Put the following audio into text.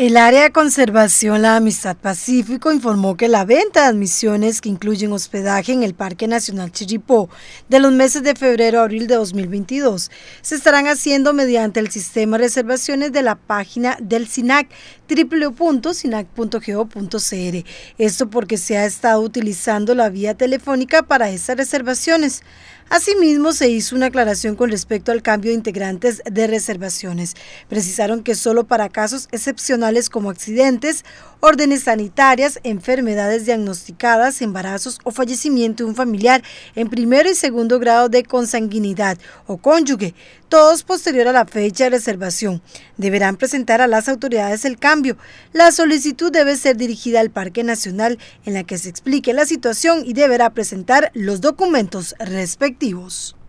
El área de conservación La Amistad Pacífico informó que la venta de admisiones que incluyen hospedaje en el Parque Nacional Chiripó de los meses de febrero a abril de 2022 se estarán haciendo mediante el sistema de reservaciones de la página del SINAC www.sinac.go.cr. Esto porque se ha estado utilizando la vía telefónica para estas reservaciones. Asimismo, se hizo una aclaración con respecto al cambio de integrantes de reservaciones. Precisaron que solo para casos excepcionales como accidentes, órdenes sanitarias, enfermedades diagnosticadas, embarazos o fallecimiento de un familiar en primer y segundo grado de consanguinidad o cónyuge, todos posterior a la fecha de reservación. Deberán presentar a las autoridades el cambio. La solicitud debe ser dirigida al Parque Nacional en la que se explique la situación y deberá presentar los documentos respectivos.